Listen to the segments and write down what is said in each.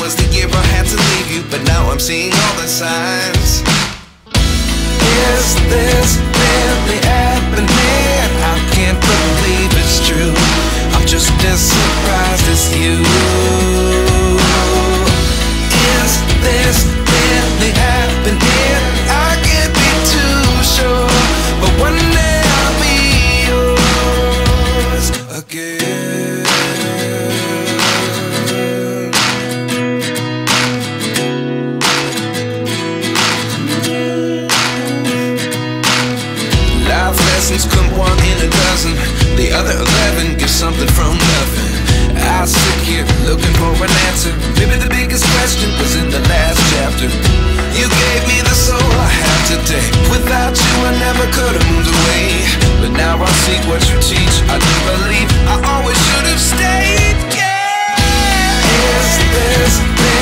was the year I had to leave you, but now I'm seeing all the signs. Is this really happening? I can't believe it's true. I'm just as surprised as you. Is this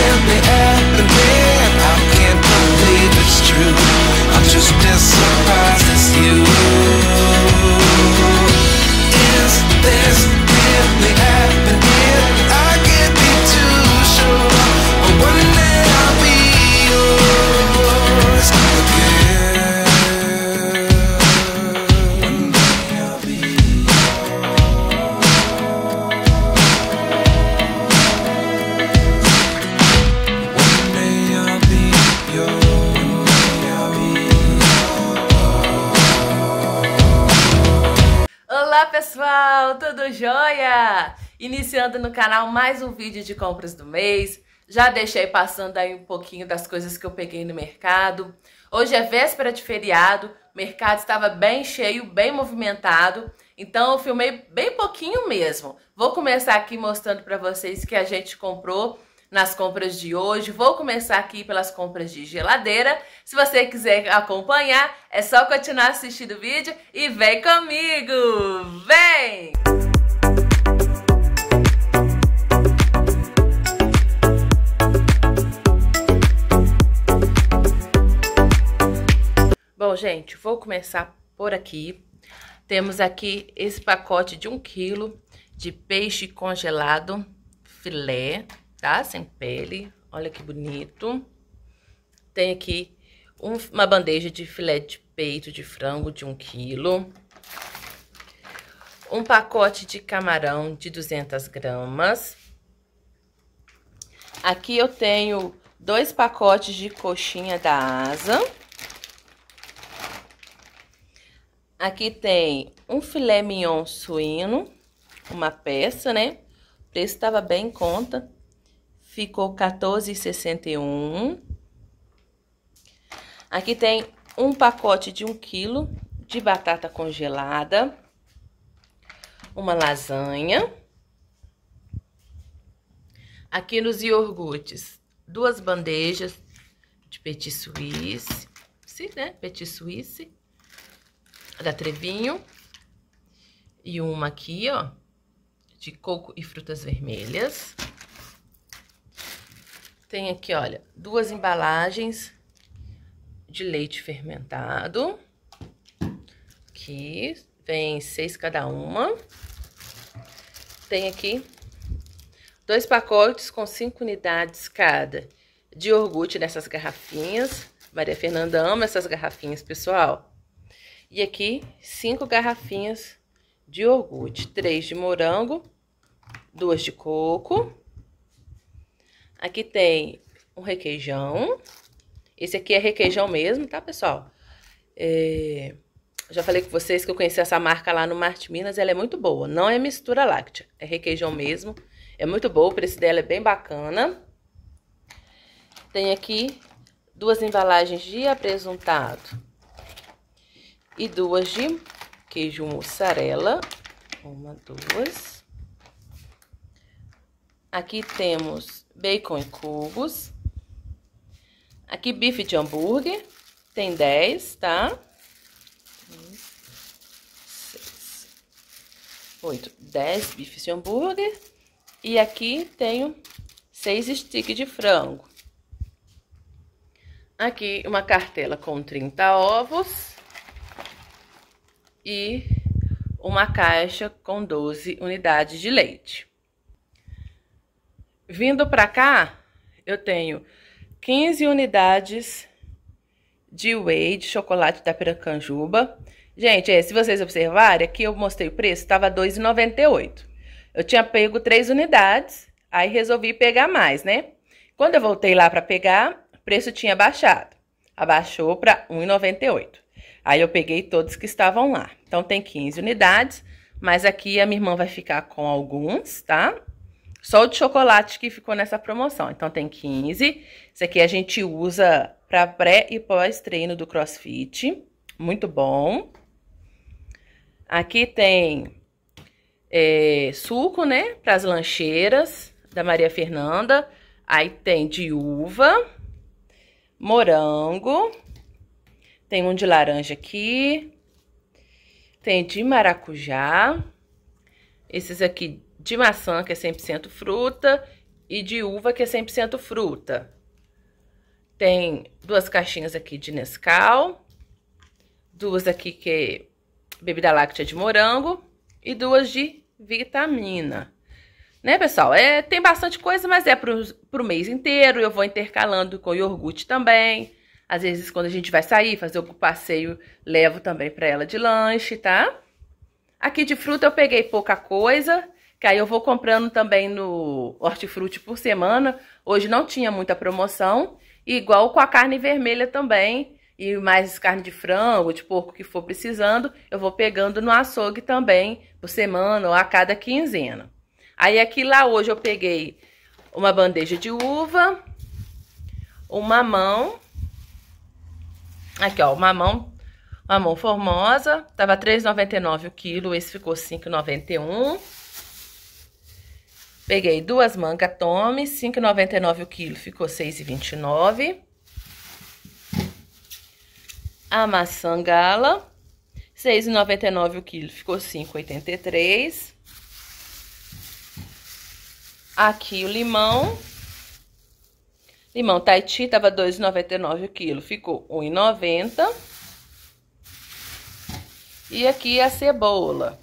simply happening I can't believe it's true I'm just disappointed. Iniciando no canal mais um vídeo de compras do mês. Já deixei passando aí um pouquinho das coisas que eu peguei no mercado. Hoje é véspera de feriado, o mercado estava bem cheio, bem movimentado. Então eu filmei bem pouquinho mesmo. Vou começar aqui mostrando para vocês que a gente comprou nas compras de hoje. Vou começar aqui pelas compras de geladeira. Se você quiser acompanhar, é só continuar assistindo o vídeo e vem comigo! Vem! Bom, gente, vou começar por aqui. Temos aqui esse pacote de um quilo de peixe congelado, filé, tá? Sem pele, olha que bonito. Tem aqui um, uma bandeja de filé de peito de frango de um quilo. Um pacote de camarão de 200 gramas. Aqui eu tenho dois pacotes de coxinha da asa. Aqui tem um filé mignon suíno, uma peça, né? O preço estava bem em conta. Ficou R$14,61. Aqui tem um pacote de 1 quilo de batata congelada. Uma lasanha. Aqui nos iogurtes, duas bandejas de petit suisse, né? Petit suisse da Trevinho. E uma aqui, ó, de coco e frutas vermelhas. Tem aqui, olha, duas embalagens de leite fermentado. Aqui, vem seis cada uma. Tem aqui dois pacotes com cinco unidades cada de iogurte nessas garrafinhas. Maria Fernanda ama essas garrafinhas, pessoal. E aqui, cinco garrafinhas de iogurte. Três de morango, duas de coco. Aqui tem um requeijão. Esse aqui é requeijão mesmo, tá, pessoal? É... Já falei com vocês que eu conheci essa marca lá no Marte Minas. Ela é muito boa. Não é mistura láctea. É requeijão mesmo. É muito boa. O preço dela é bem bacana. Tem aqui duas embalagens de apresentado e duas de queijo mussarela. Uma, duas. Aqui temos bacon em cubos. Aqui bife de hambúrguer, tem 10, tá? 6, 8, 10 bifes de hambúrguer. E aqui tenho 6 sticks de frango. Aqui uma cartela com 30 ovos e uma caixa com 12 unidades de leite. Vindo para cá, eu tenho 15 unidades de whey de chocolate da Piracanjuba. Gente, é, se vocês observarem, aqui eu mostrei o preço, estava R$ 2,98. Eu tinha pego três unidades, aí resolvi pegar mais, né? Quando eu voltei lá para pegar, o preço tinha baixado. Abaixou para R$ 1,98. Aí eu peguei todos que estavam lá. Então tem 15 unidades, mas aqui a minha irmã vai ficar com alguns, tá? Só o de chocolate que ficou nessa promoção. Então tem 15. Isso aqui a gente usa para pré e pós treino do CrossFit. Muito bom. Aqui tem é, suco, né? Para as lancheiras da Maria Fernanda. Aí tem de uva, morango, tem um de laranja aqui. Tem de maracujá. Esses aqui de maçã, que é 100% fruta. E de uva, que é 100% fruta. Tem duas caixinhas aqui de Nescau. Duas aqui que é bebida láctea de morango. E duas de vitamina. Né, pessoal? É, tem bastante coisa, mas é pro, pro mês inteiro. Eu vou intercalando com iogurte também às vezes, quando a gente vai sair, fazer o passeio, levo também para ela de lanche, tá? Aqui de fruta eu peguei pouca coisa, que aí eu vou comprando também no hortifruti por semana. Hoje não tinha muita promoção, igual com a carne vermelha também, e mais carne de frango, de porco que for precisando, eu vou pegando no açougue também, por semana ou a cada quinzena. Aí aqui lá hoje eu peguei uma bandeja de uva, uma mão Aqui, ó, o mamão, mamão formosa, tava 3,99 o quilo, esse ficou 5,91. Peguei duas mangas Tome, 5,99 o quilo, ficou 6,29. A maçã Gala, 6,99 o quilo, ficou 5,83. Aqui o limão, Limão Taiti tava 2,99 o quilo, ficou 1,90. E aqui a cebola,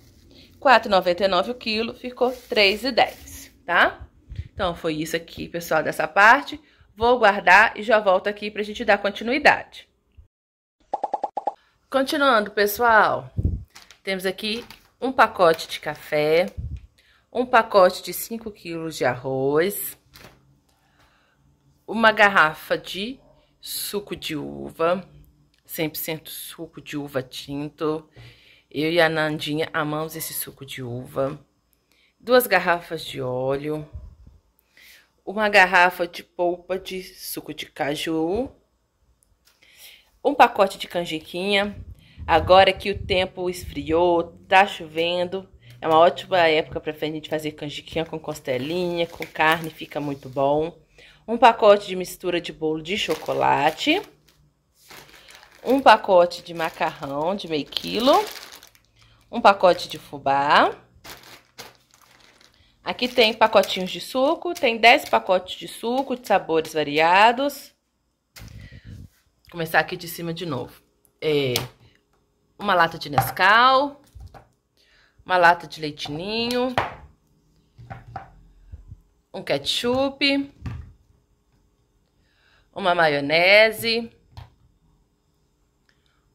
4,99 o quilo, ficou 3,10, tá? Então, foi isso aqui, pessoal, dessa parte. Vou guardar e já volto aqui pra gente dar continuidade. Continuando, pessoal, temos aqui um pacote de café, um pacote de 5 quilos de arroz, uma garrafa de suco de uva, 100% suco de uva tinto. Eu e a Nandinha amamos esse suco de uva. Duas garrafas de óleo. Uma garrafa de polpa de suco de caju. Um pacote de canjiquinha. Agora que o tempo esfriou, tá chovendo, é uma ótima época para a gente fazer canjiquinha com costelinha, com carne, fica muito bom um pacote de mistura de bolo de chocolate, um pacote de macarrão de meio quilo, um pacote de fubá. Aqui tem pacotinhos de suco, tem 10 pacotes de suco de sabores variados. Vou começar aqui de cima de novo. É, uma lata de Nescau, uma lata de leitinho, um ketchup, uma maionese,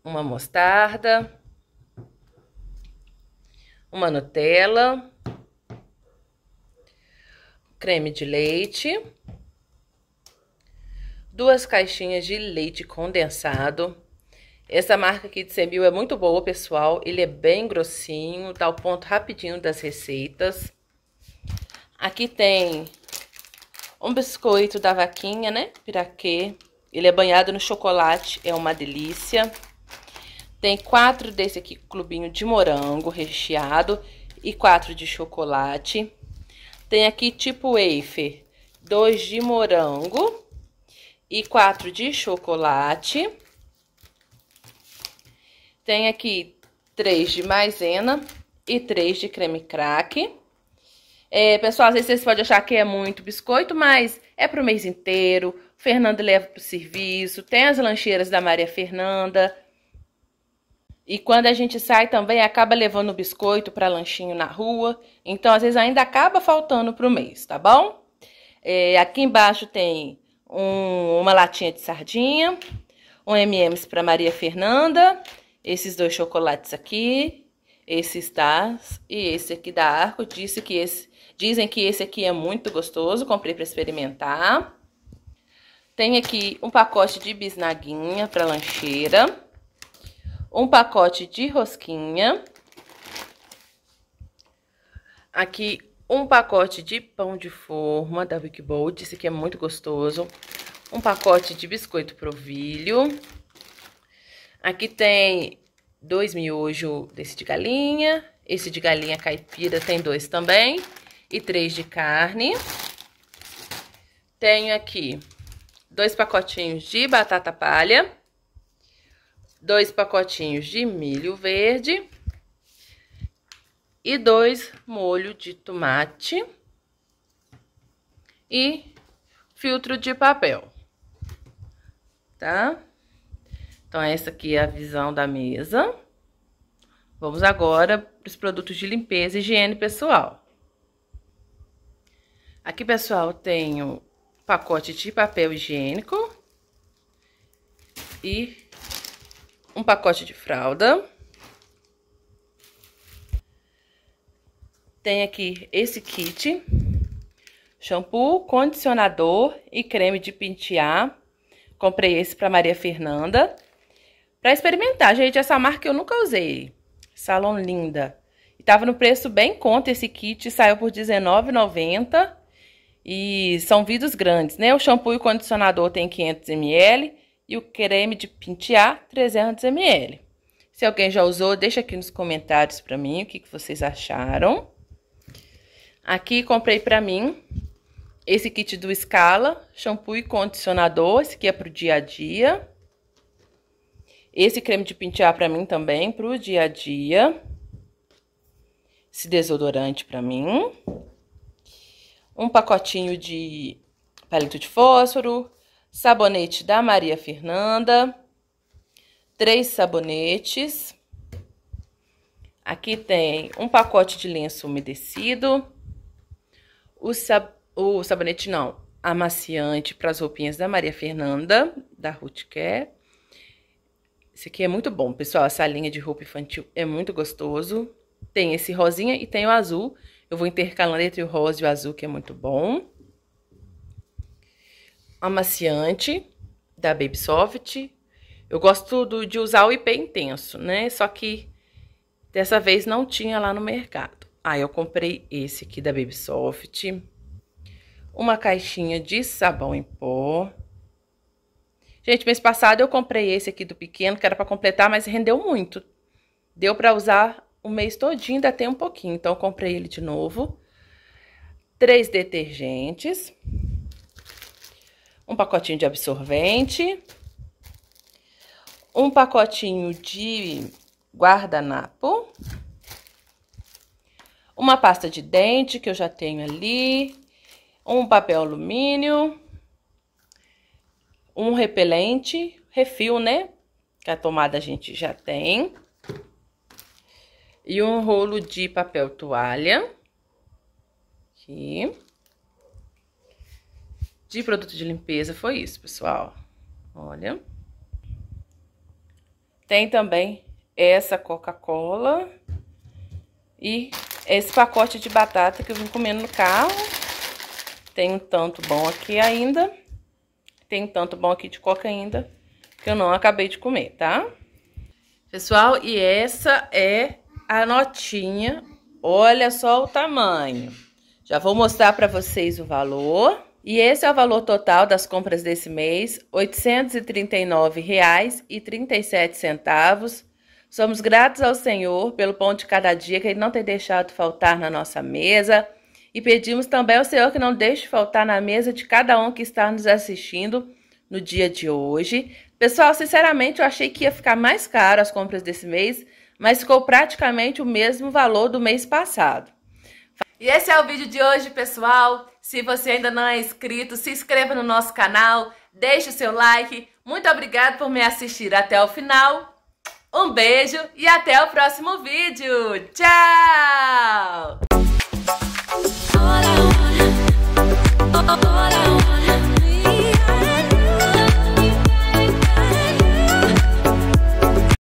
uma mostarda, uma Nutella, creme de leite, duas caixinhas de leite condensado. Essa marca aqui de Semil é muito boa, pessoal. Ele é bem grossinho, dá tá o ponto rapidinho das receitas. Aqui tem um biscoito da vaquinha, né? Piraquê. Ele é banhado no chocolate, é uma delícia. Tem quatro desse aqui, clubinho de morango recheado e quatro de chocolate. Tem aqui tipo wafer, dois de morango e quatro de chocolate. Tem aqui três de maisena e três de creme crack. É, pessoal, às vezes vocês podem achar que é muito biscoito, mas é para o mês inteiro. O Fernando leva para o serviço. Tem as lancheiras da Maria Fernanda. E quando a gente sai também, acaba levando o biscoito para lanchinho na rua. Então, às vezes, ainda acaba faltando para o mês, tá bom? É, aqui embaixo tem um, uma latinha de sardinha, um M&M's para Maria Fernanda, esses dois chocolates aqui, esse Stars e esse aqui da Arco. Disse que esse Dizem que esse aqui é muito gostoso, comprei para experimentar. Tem aqui um pacote de bisnaguinha para lancheira. Um pacote de rosquinha. Aqui um pacote de pão de forma da Wickbold, esse aqui é muito gostoso. Um pacote de biscoito provilho. Aqui tem dois miojos desse de galinha. Esse de galinha caipira tem dois também e três de carne. Tenho aqui dois pacotinhos de batata palha, dois pacotinhos de milho verde e dois molho de tomate e filtro de papel, tá? Então, essa aqui é a visão da mesa. Vamos agora para os produtos de limpeza e higiene pessoal. Aqui, pessoal, tenho pacote de papel higiênico e um pacote de fralda. Tem aqui esse kit, shampoo, condicionador e creme de pentear. Comprei esse para Maria Fernanda. Para experimentar, gente, essa marca eu nunca usei. Salon Linda. E tava no preço bem conta esse kit, saiu por R$19,90. E são vidros grandes, né? O shampoo e o condicionador tem 500 ml e o creme de pentear 300 ml. Se alguém já usou, deixa aqui nos comentários para mim o que, que vocês acharam. Aqui comprei para mim esse kit do Scala, shampoo e condicionador, esse aqui é pro dia a dia. Esse creme de pentear para mim também, pro dia a dia. Esse desodorante para mim um pacotinho de palito de fósforo, sabonete da Maria Fernanda, três sabonetes. Aqui tem um pacote de lenço umedecido, o, sab... o sabonete não, amaciante para as roupinhas da Maria Fernanda, da Ruth Care. Esse aqui é muito bom, pessoal. Essa linha de roupa infantil é muito gostoso. Tem esse rosinha e tem o azul, eu vou intercalando entre o rosa e o azul, que é muito bom. Amaciante da Baby Soft. Eu gosto do, de usar o IP intenso, né? Só que dessa vez não tinha lá no mercado. Aí ah, eu comprei esse aqui da Baby Soft. Uma caixinha de sabão em pó. Gente, mês passado eu comprei esse aqui do pequeno, que era para completar, mas rendeu muito. Deu para usar o mês todinho ainda tem um pouquinho, então comprei ele de novo. Três detergentes, um pacotinho de absorvente, um pacotinho de guardanapo, uma pasta de dente que eu já tenho ali, um papel alumínio, um repelente, refil, né? Que a tomada a gente já tem e um rolo de papel toalha. Aqui. De produto de limpeza, foi isso, pessoal. Olha. Tem também essa Coca-Cola e esse pacote de batata que eu vim comendo no carro. Tem um tanto bom aqui ainda. Tem um tanto bom aqui de coca ainda, que eu não acabei de comer, tá? Pessoal, e essa é a notinha. Olha só o tamanho. Já vou mostrar para vocês o valor. E esse é o valor total das compras desse mês, R$ 839,37. Somos gratos ao Senhor pelo pão de cada dia que Ele não tem deixado faltar na nossa mesa. E pedimos também ao Senhor que não deixe faltar na mesa de cada um que está nos assistindo no dia de hoje. Pessoal, sinceramente, eu achei que ia ficar mais caro as compras desse mês, mas ficou praticamente o mesmo valor do mês passado. E esse é o vídeo de hoje, pessoal. Se você ainda não é inscrito, se inscreva no nosso canal, deixe o seu like. Muito obrigado por me assistir até o final. Um beijo e até o próximo vídeo. Tchau!